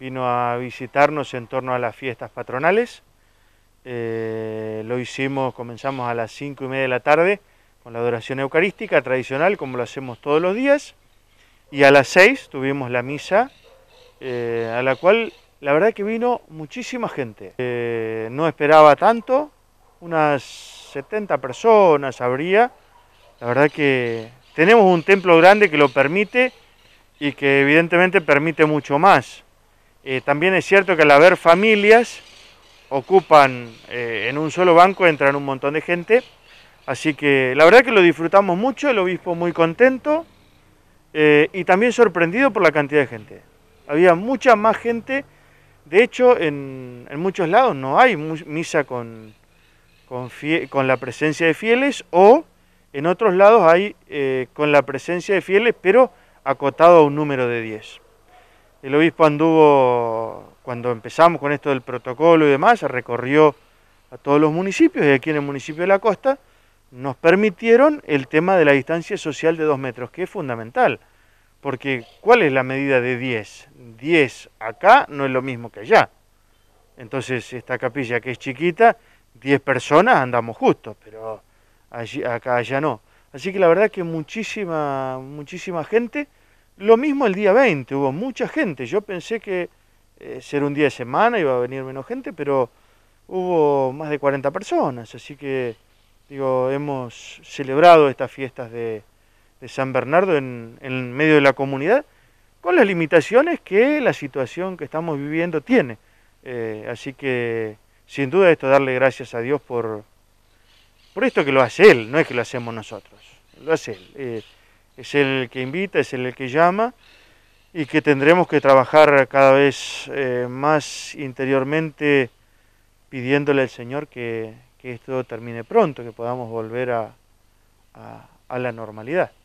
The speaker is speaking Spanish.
vino a visitarnos en torno a las fiestas patronales. Eh, lo hicimos, comenzamos a las cinco y media de la tarde con la adoración eucarística tradicional, como lo hacemos todos los días. Y a las 6 tuvimos la misa, eh, a la cual la verdad que vino muchísima gente. Eh, no esperaba tanto, unas 70 personas habría. La verdad que tenemos un templo grande que lo permite y que evidentemente permite mucho más. Eh, también es cierto que al haber familias, ocupan eh, en un solo banco, entran un montón de gente. Así que la verdad que lo disfrutamos mucho, el obispo muy contento eh, y también sorprendido por la cantidad de gente. Había mucha más gente, de hecho en, muchos lados no hay misa con, con, la presencia de fieles o en otros lados hay con la presencia de fieles pero acotado a un número de 10. El obispo anduvo, cuando empezamos con esto del protocolo y demás, recorrió a todos los municipios y aquí en el municipio de la costa nos permitieron el tema de la distancia social de dos metros, que es fundamental, porque ¿cuál es la medida de 10? 10 acá no es lo mismo que allá. Entonces esta capilla que es chiquita, 10 personas andamos justos, pero allí, acá allá no. Así que la verdad que muchísima, muchísima gente lo mismo el día 20, hubo mucha gente. Yo pensé que eh, ser un día de semana iba a venir menos gente, pero hubo más de 40 personas. Así que, digo, hemos celebrado estas fiestas de, San Bernardo en, medio de la comunidad, con las limitaciones que la situación que estamos viviendo tiene. Eh, así que, sin duda, esto darle gracias a Dios por, por esto que lo hace Él, no es que lo hacemos nosotros, lo hace Él. Eh, es el que invita, es el que llama y que tendremos que trabajar cada vez eh, más interiormente pidiéndole al Señor que, esto termine pronto, que podamos volver a la normalidad.